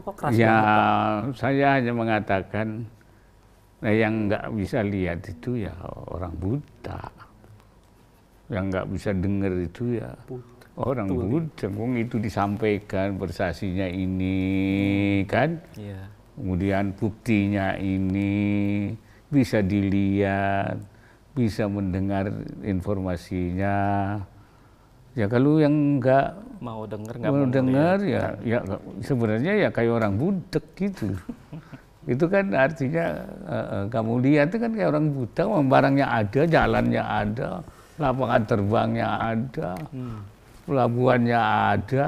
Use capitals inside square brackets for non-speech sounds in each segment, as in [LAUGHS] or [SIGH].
kok keras ya banget, saya hanya mengatakan nah yang nggak bisa lihat itu ya orang buta yang nggak bisa dengar itu ya buta. orang buta Wong itu disampaikan bersasinya ini kan ya. kemudian buktinya ini bisa dilihat bisa mendengar informasinya Ya kalau yang nggak mau dengar nggak mau dengar ya, nah. ya sebenarnya ya kayak orang budek gitu. [LAUGHS] itu kan artinya uh, kamu lihat itu kan kayak orang budak, barangnya ada, jalannya ada, lapangan terbangnya ada, hmm. pelabuhannya ada.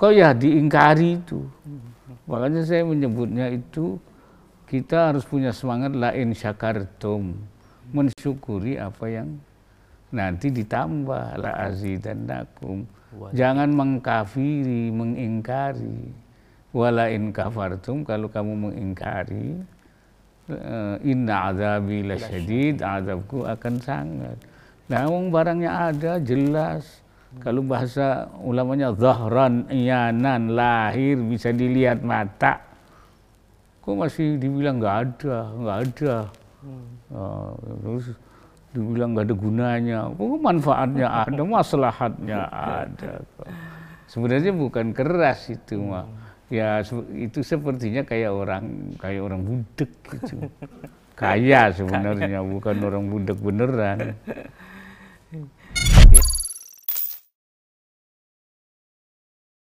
Kok ya diingkari itu. Hmm. Makanya saya menyebutnya itu kita harus punya semangat lain in syakartum, hmm. mensyukuri apa yang nanti ditambah la azidannakum jangan mengkafiri mengingkari wala in kafartum kalau kamu mengingkari eh, inna azabi lasyadid azabku akan sangat namun barangnya ada jelas kalau bahasa ulamanya zahran iyanan lahir bisa dilihat mata kok masih dibilang nggak ada nggak ada hmm. uh, terus dibilang nggak ada gunanya, oh, manfaatnya [LAUGHS] ada, maslahatnya ada. Sebenarnya bukan keras itu mah. Hmm. Ya itu sepertinya kayak orang kayak orang budek gitu. Kaya [LAUGHS] sebenarnya bukan orang budek beneran. [LAUGHS]